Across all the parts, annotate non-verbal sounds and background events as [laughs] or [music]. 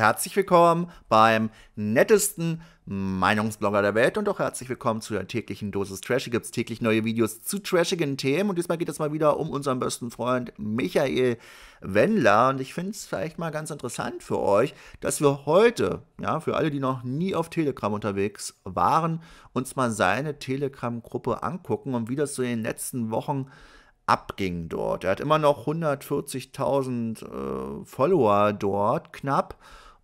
Herzlich willkommen beim nettesten Meinungsblogger der Welt und auch herzlich willkommen zu der täglichen Dosis Trash. Hier gibt es täglich neue Videos zu trashigen Themen und diesmal geht es mal wieder um unseren besten Freund Michael Wendler und ich finde es vielleicht mal ganz interessant für euch, dass wir heute, ja, für alle, die noch nie auf Telegram unterwegs waren, uns mal seine Telegram-Gruppe angucken und wie das so in den letzten Wochen abging dort. Er hat immer noch 140.000 äh, Follower dort, knapp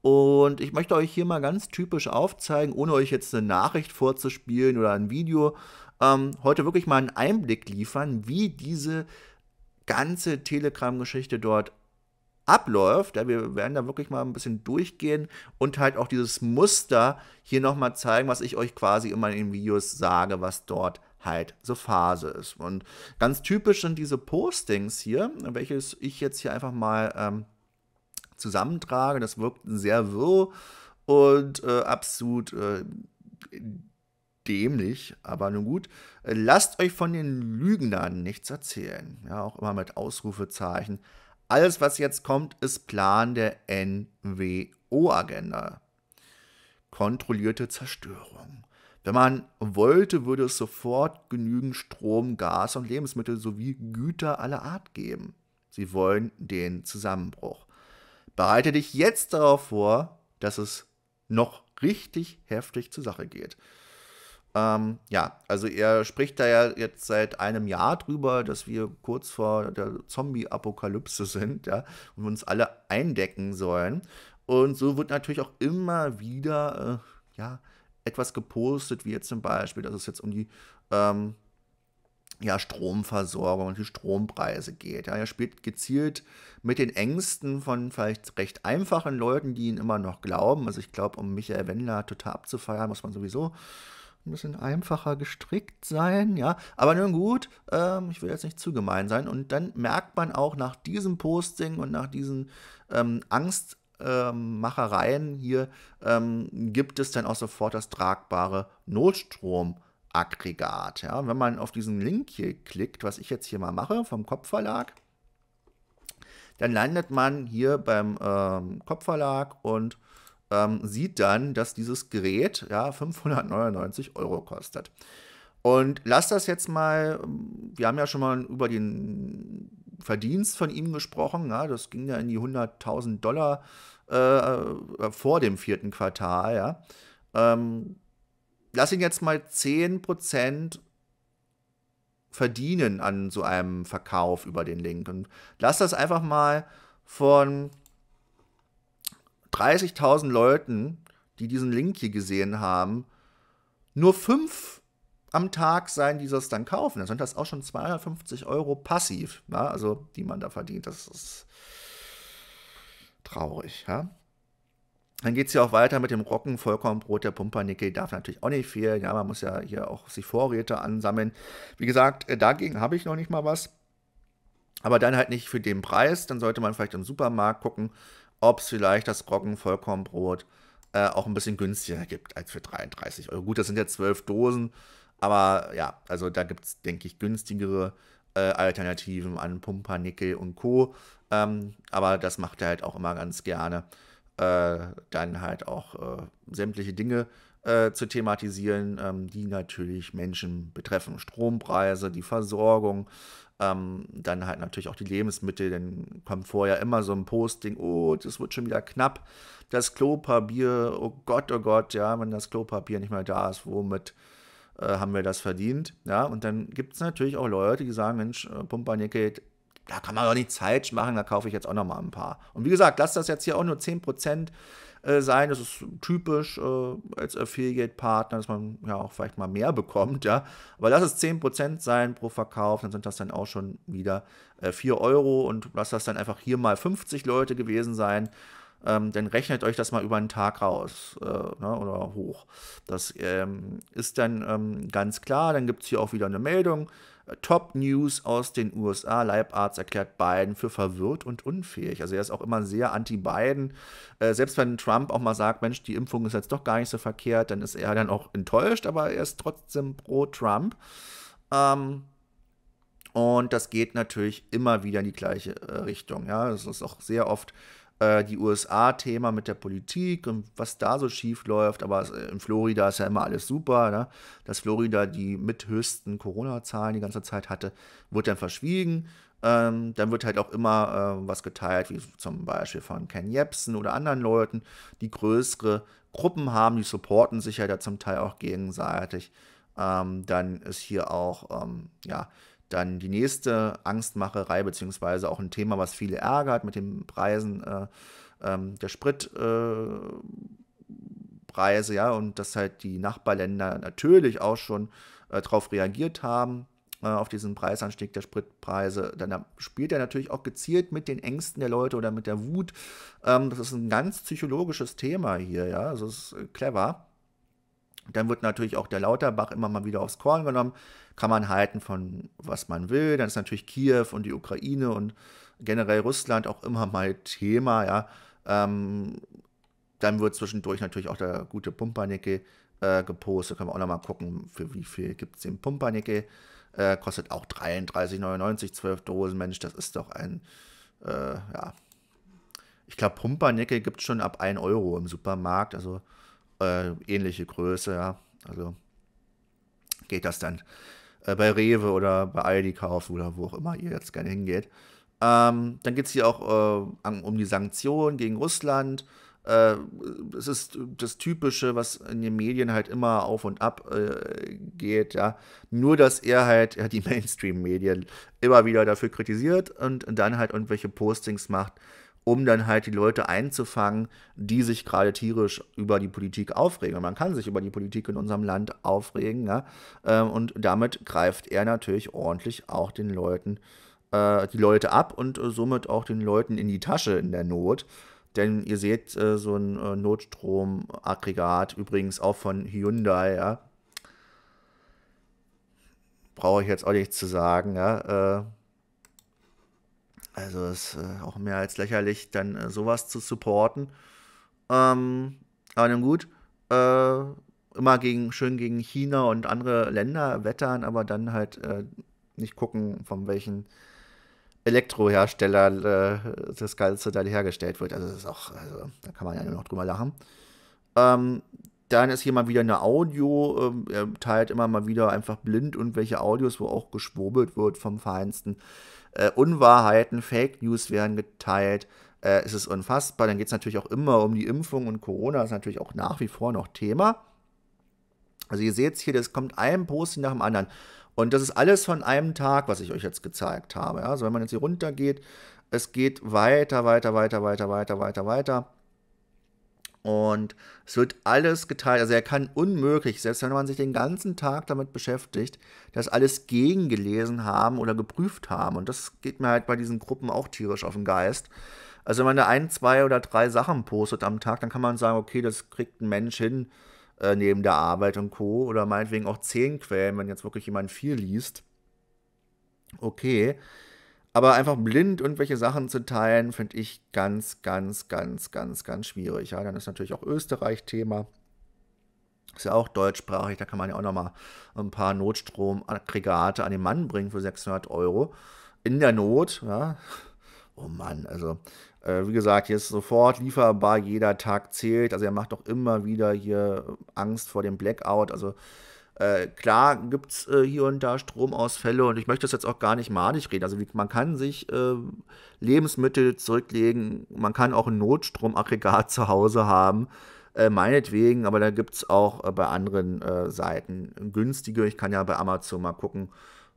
und ich möchte euch hier mal ganz typisch aufzeigen, ohne euch jetzt eine Nachricht vorzuspielen oder ein Video, ähm, heute wirklich mal einen Einblick liefern, wie diese ganze Telegram-Geschichte dort abläuft. Ja, wir werden da wirklich mal ein bisschen durchgehen und halt auch dieses Muster hier nochmal zeigen, was ich euch quasi immer in den Videos sage, was dort halt so Phase ist. Und ganz typisch sind diese Postings hier, welches ich jetzt hier einfach mal ähm, zusammentrage. Das wirkt sehr wirr und äh, absolut äh, dämlich, aber nun gut. Lasst euch von den Lügnern nichts erzählen. Ja, auch immer mit Ausrufezeichen. Alles, was jetzt kommt, ist Plan der NWO-Agenda. Kontrollierte Zerstörung. Wenn man wollte, würde es sofort genügend Strom, Gas und Lebensmittel sowie Güter aller Art geben. Sie wollen den Zusammenbruch. Bereite dich jetzt darauf vor, dass es noch richtig heftig zur Sache geht. Ähm, ja, also er spricht da ja jetzt seit einem Jahr drüber, dass wir kurz vor der Zombie-Apokalypse sind ja, und uns alle eindecken sollen. Und so wird natürlich auch immer wieder äh, ja, etwas gepostet, wie jetzt zum Beispiel, dass es jetzt um die ähm, ja, Stromversorgung und die Strompreise geht. Ja, er spielt gezielt mit den Ängsten von vielleicht recht einfachen Leuten, die ihn immer noch glauben. Also ich glaube, um Michael Wendler total abzufeiern, muss man sowieso ein bisschen einfacher gestrickt sein, ja. Aber nun gut, ähm, ich will jetzt nicht zu gemein sein. Und dann merkt man auch nach diesem Posting und nach diesen ähm, Angstmachereien ähm, hier, gibt es dann auch sofort das tragbare Notstrom. Aggregat. Ja, wenn man auf diesen Link hier klickt, was ich jetzt hier mal mache vom Kopfverlag, dann landet man hier beim ähm, Kopfverlag und ähm, sieht dann, dass dieses Gerät ja, 599 Euro kostet. Und lass das jetzt mal, wir haben ja schon mal über den Verdienst von ihm gesprochen, ja, das ging ja in die 100.000 Dollar äh, vor dem vierten Quartal. Ja. Ähm, lass ihn jetzt mal 10% verdienen an so einem Verkauf über den Link. Und lass das einfach mal von 30.000 Leuten, die diesen Link hier gesehen haben, nur 5 am Tag sein, die das dann kaufen. Dann sind das auch schon 250 Euro passiv, ja? also die man da verdient. Das ist traurig. Ja? Dann geht es ja auch weiter mit dem Rocken, Vollkornbrot, der Pumpernickel darf natürlich auch nicht fehlen. Ja, man muss ja hier auch sich Vorräte ansammeln. Wie gesagt, äh, dagegen habe ich noch nicht mal was. Aber dann halt nicht für den Preis. Dann sollte man vielleicht im Supermarkt gucken, ob es vielleicht das Rocken, Vollkornbrot äh, auch ein bisschen günstiger gibt als für 33 Euro. Gut, das sind ja zwölf Dosen. Aber ja, also da gibt es, denke ich, günstigere äh, Alternativen an Pumpernickel und Co. Ähm, aber das macht er halt auch immer ganz gerne äh, dann halt auch äh, sämtliche Dinge äh, zu thematisieren, ähm, die natürlich Menschen betreffen. Strompreise, die Versorgung, ähm, dann halt natürlich auch die Lebensmittel. Dann kommt vorher immer so ein Posting, oh, das wird schon wieder knapp. Das Klopapier, oh Gott, oh Gott, ja, wenn das Klopapier nicht mehr da ist, womit äh, haben wir das verdient? Ja, und dann gibt es natürlich auch Leute, die sagen, Mensch, äh, Pumpernickel, da kann man doch nicht Zeit machen, da kaufe ich jetzt auch noch mal ein paar. Und wie gesagt, lasst das jetzt hier auch nur 10% äh, sein, das ist typisch äh, als Affiliate-Partner, dass man ja auch vielleicht mal mehr bekommt, ja. Aber lass es 10% sein pro Verkauf, dann sind das dann auch schon wieder 4 äh, Euro und lass das dann einfach hier mal 50 Leute gewesen sein. Ähm, dann rechnet euch das mal über einen Tag raus äh, ne, oder hoch. Das ähm, ist dann ähm, ganz klar. Dann gibt es hier auch wieder eine Meldung. Top News aus den USA. Leibarzt erklärt Biden für verwirrt und unfähig. Also er ist auch immer sehr anti-Biden. Äh, selbst wenn Trump auch mal sagt, Mensch, die Impfung ist jetzt doch gar nicht so verkehrt, dann ist er dann auch enttäuscht, aber er ist trotzdem pro Trump. Ähm, und das geht natürlich immer wieder in die gleiche äh, Richtung. Ja, es ist auch sehr oft äh, die USA-Thema mit der Politik und was da so schief läuft. Aber äh, in Florida ist ja immer alles super. Ne? Dass Florida die mit höchsten Corona-Zahlen die ganze Zeit hatte, wird dann verschwiegen. Ähm, dann wird halt auch immer äh, was geteilt, wie zum Beispiel von Ken Jebsen oder anderen Leuten, die größere Gruppen haben, die supporten sich ja da zum Teil auch gegenseitig. Ähm, dann ist hier auch, ähm, ja, dann die nächste Angstmacherei, beziehungsweise auch ein Thema, was viele ärgert mit den Preisen äh, ähm, der Spritpreise, äh, ja, und dass halt die Nachbarländer natürlich auch schon äh, darauf reagiert haben, äh, auf diesen Preisanstieg der Spritpreise. Dann spielt er natürlich auch gezielt mit den Ängsten der Leute oder mit der Wut. Ähm, das ist ein ganz psychologisches Thema hier, ja, das also ist clever. Dann wird natürlich auch der Lauterbach immer mal wieder aufs Korn genommen. Kann man halten von was man will. Dann ist natürlich Kiew und die Ukraine und generell Russland auch immer mal Thema, ja. Ähm, dann wird zwischendurch natürlich auch der gute Pumpernickel äh, gepostet. Können wir auch nochmal gucken, für wie viel gibt es den Pumpernickel. Äh, kostet auch 33,99, 12 Dosen. Mensch, das ist doch ein, äh, ja. Ich glaube, Pumpernickel gibt es schon ab 1 Euro im Supermarkt. Also äh, ähnliche Größe, ja. Also geht das dann äh, bei Rewe oder bei Aldi kaufen oder wo auch immer ihr jetzt gerne hingeht. Ähm, dann geht es hier auch äh, um die Sanktionen gegen Russland. Äh, es ist das Typische, was in den Medien halt immer auf und ab äh, geht, ja. Nur, dass er halt ja, die [laughs] Mainstream-Medien immer wieder dafür kritisiert und, und dann halt irgendwelche Postings macht, um dann halt die Leute einzufangen, die sich gerade tierisch über die Politik aufregen. man kann sich über die Politik in unserem Land aufregen. Ja? Ne? Ähm, und damit greift er natürlich ordentlich auch den Leuten, äh, die Leute ab und äh, somit auch den Leuten in die Tasche in der Not. Denn ihr seht äh, so ein Notstromaggregat, übrigens auch von Hyundai, ja? Brauche ich jetzt auch nichts zu sagen, ja? Also ist äh, auch mehr als lächerlich, dann äh, sowas zu supporten. Ähm, aber nun gut, äh, immer gegen, schön gegen China und andere Länder wettern, aber dann halt äh, nicht gucken, von welchen Elektrohersteller äh, das Ganze dann hergestellt wird. Also das ist auch, also da kann man ja nur noch drüber lachen. Ähm, dann ist hier mal wieder eine Audio, ähm, er teilt immer mal wieder einfach blind irgendwelche Audios, wo auch geschwobelt wird vom Feinsten äh, Unwahrheiten, Fake News werden geteilt. Äh, es ist unfassbar. Dann geht es natürlich auch immer um die Impfung und Corona ist natürlich auch nach wie vor noch Thema. Also ihr seht es hier, das kommt ein Posting nach dem anderen. Und das ist alles von einem Tag, was ich euch jetzt gezeigt habe. Ja? Also wenn man jetzt hier runter geht, es geht weiter, weiter, weiter, weiter, weiter, weiter, weiter. Und es wird alles geteilt. Also er kann unmöglich, selbst wenn man sich den ganzen Tag damit beschäftigt, das alles gegengelesen haben oder geprüft haben. Und das geht mir halt bei diesen Gruppen auch tierisch auf den Geist. Also wenn man da ein, zwei oder drei Sachen postet am Tag, dann kann man sagen, okay, das kriegt ein Mensch hin äh, neben der Arbeit und Co. Oder meinetwegen auch zehn Quellen, wenn jetzt wirklich jemand viel liest. Okay. Aber einfach blind irgendwelche Sachen zu teilen, finde ich ganz, ganz, ganz, ganz, ganz schwierig. Ja, dann ist natürlich auch Österreich Thema. Ist ja auch deutschsprachig, da kann man ja auch nochmal ein paar Notstromaggregate an den Mann bringen für 600 Euro. In der Not, ja. Oh Mann, also äh, wie gesagt, hier ist sofort lieferbar, jeder Tag zählt. Also er macht doch immer wieder hier Angst vor dem Blackout. Also äh, klar gibt es äh, hier und da Stromausfälle und ich möchte das jetzt auch gar nicht madig reden. Also wie, man kann sich äh, Lebensmittel zurücklegen, man kann auch ein Notstromaggregat [laughs] zu Hause haben, äh, meinetwegen, aber da gibt es auch äh, bei anderen äh, Seiten günstige. Ich kann ja bei Amazon mal gucken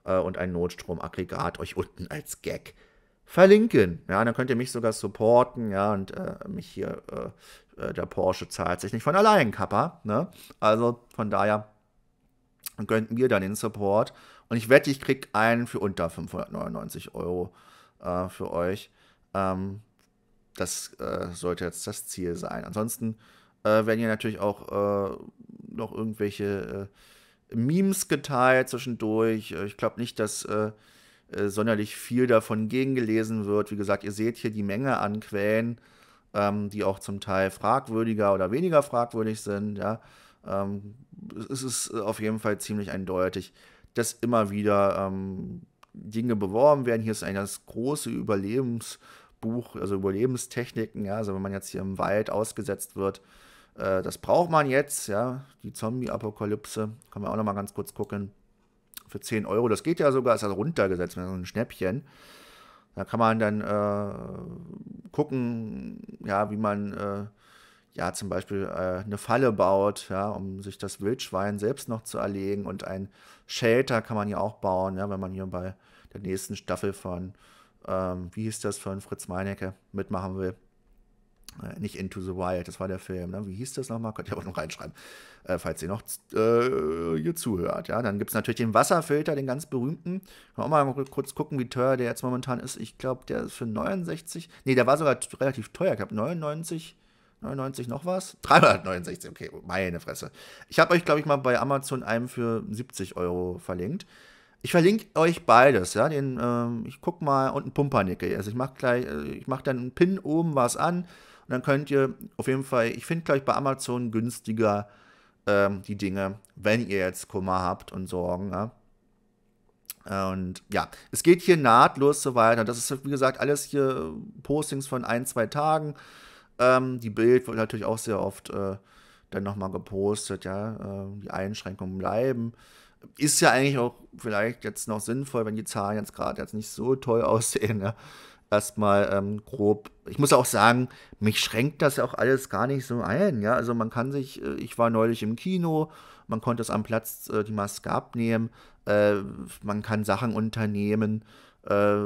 und ein Notstromaggregat euch unten als Gag verlinken. Ja, dann könnt ihr mich sogar supporten, ja, und mich hier, der Porsche zahlt sich nicht von allein, Kappa, ne? Also von daher und gönnt mir dann den Support. Und ich wette, ich krieg einen für unter 599 Euro äh, für euch. Ähm, das äh, sollte jetzt das Ziel sein. Ansonsten, äh, wenn ihr natürlich auch äh, noch irgendwelche äh, Memes geteilt zwischendurch, äh, ich glaube nicht, dass äh, sonderlich viel davon gegengelesen wird. Wie gesagt, ihr seht hier die Menge an Quellen, ähm, die auch zum Teil fragwürdiger oder weniger fragwürdig sind. Ja. Ähm, es ist äh, auf jeden Fall ziemlich eindeutig, dass immer wieder ähm, Dinge beworben werden. Hier ist ein ganz großes Überlebensbuch, also Überlebenstechniken. Ja? Also wenn man jetzt hier im Wald ausgesetzt wird, äh, das braucht man jetzt. Ja? Die Zombie-Apokalypse, können wir auch nochmal ganz kurz gucken. Für 10 Euro, das geht ja sogar, ist also runtergesetzt, so ein Schnäppchen. Da kann man dann äh, gucken, ja, wie man äh, ja zum Beispiel äh, eine Falle baut, ja, um sich das Wildschwein selbst noch zu erlegen. Und ein Shelter kann man ja auch bauen, ja, wenn man hier bei der nächsten Staffel von, ähm, wie hieß das, von Fritz Meinecke mitmachen will. Äh, nicht Into the Wild, das war der Film. Ne? Wie hieß das nochmal? Könnt ihr aber noch reinschreiben, äh, falls ihr noch äh, hier zuhört. Ja? Dann gibt es natürlich den Wasserfilter, den ganz berühmten. Können wir auch mal kurz gucken, wie teuer der jetzt momentan ist. Ich glaube, der ist für 69. Nee, der war sogar relativ teuer. Ich glaube, 99 99 noch was? 369, okay, meine Fresse. Ich habe euch, glaube ich, mal bei Amazon einen für 70 Euro verlinkt. Ich verlinke euch beides, ja. Den, ähm, ich gucke mal und einen Pumpernickel. Also ich mache gleich, äh, ich mache dann einen Pin oben was an und dann könnt ihr auf jeden Fall, ich finde glaube ich, bei Amazon günstiger ähm, die Dinge, wenn ihr jetzt Kummer habt und Sorgen, ja. Und ja, es geht hier nahtlos so weiter. Das ist, wie gesagt, alles hier äh, Postings von ein, zwei Tagen. Ähm, die Bild wird natürlich auch sehr oft äh, dann nochmal gepostet, ja, äh, die Einschränkungen bleiben. Ist ja eigentlich auch vielleicht jetzt noch sinnvoll, wenn die Zahlen jetzt gerade jetzt nicht so toll [laughs] aussehen, ja. Ne? Erstmal ähm, grob. Ich muss auch sagen, mich schränkt das ja auch alles gar nicht so ein, ja. Also man kann sich, äh, ich war neulich im Kino, man konnte es am Platz äh, die Maske abnehmen, äh, man kann Sachen unternehmen, äh,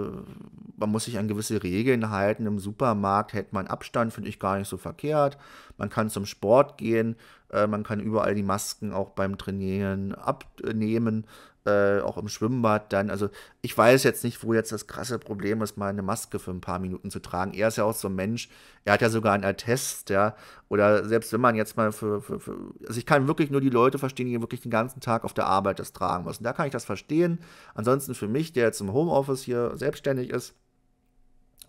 man muss sich an gewisse Regeln halten. Im Supermarkt hält man Abstand, finde ich gar nicht so verkehrt. Man kann zum Sport gehen, äh, man kann überall die Masken auch beim Trainieren abnehmen äh, auch im Schwimmbad dann, also ich weiß jetzt nicht, wo jetzt das krasse Problem ist, mal eine Maske für ein paar Minuten zu tragen. Er ist ja auch so ein Mensch, er hat ja sogar einen Attest, ja, oder selbst wenn man jetzt mal für, für, für also ich kann wirklich nur die Leute verstehen, die wirklich den ganzen Tag auf der Arbeit das tragen müssen. Da kann ich das verstehen. Ansonsten für mich, der jetzt im Homeoffice hier selbstständig ist,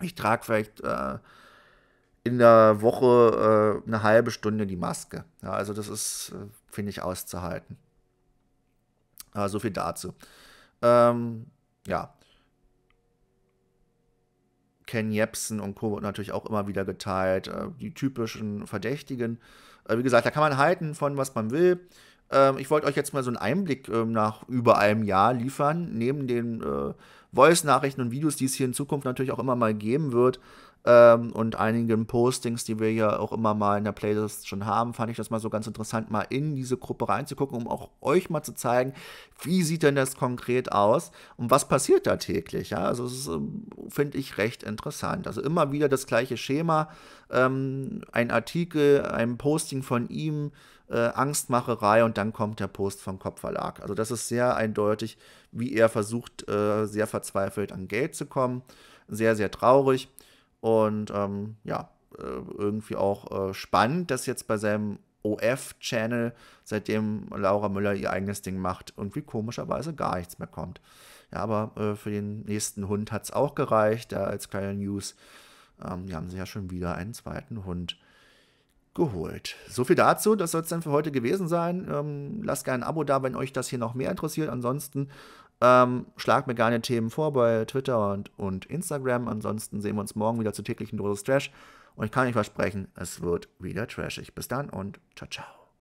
ich trage vielleicht äh, in der Woche äh, eine halbe Stunde die Maske. Ja, also das ist, äh, finde ich, auszuhalten. Aber ah, so viel dazu. Ähm, ja. Ken Jepsen und Co. wird natürlich auch immer wieder geteilt. Äh, die typischen Verdächtigen. Äh, wie gesagt, da kann man halten von, was man will. Ähm, ich wollte euch jetzt mal so einen Einblick äh, nach über einem Jahr liefern, neben den äh, Voice-Nachrichten und Videos, die es hier in Zukunft natürlich auch immer mal geben wird ähm, und einigen Postings, die wir ja auch immer mal in der Playlist schon haben, fand ich das mal so ganz interessant, mal in diese Gruppe reinzugucken, um auch euch mal zu zeigen, wie sieht denn das konkret aus und was passiert da täglich. Ja? Also das ähm, finde ich recht interessant. Also immer wieder das gleiche Schema, ähm, ein Artikel, ein Posting von ihm, äh, Angstmacherei und dann kommt der Post vom Kopfverlag. Also das ist sehr eindeutig, wie er versucht, äh, sehr verzweifelt an Geld zu kommen. Sehr, sehr traurig. Und ähm, ja, äh, irgendwie auch äh, spannend, dass jetzt bei seinem OF-Channel, seitdem Laura Müller ihr eigenes Ding macht, irgendwie komischerweise gar nichts mehr kommt. Ja, aber äh, für den nächsten Hund hat es auch gereicht, da ja, als kleine News. Ähm, die haben sie ja schon wieder einen zweiten Hund geholt. So viel dazu, das soll es dann für heute gewesen sein. Ähm, lasst gerne ein Abo da, wenn euch das hier noch mehr interessiert. Ansonsten ähm, schlagt mir gerne Themen vor bei Twitter und, und Instagram. Ansonsten sehen wir uns morgen wieder zur täglichen Dosis Trash. Und ich kann euch versprechen, es wird wieder trashig. Bis dann und ciao, ciao.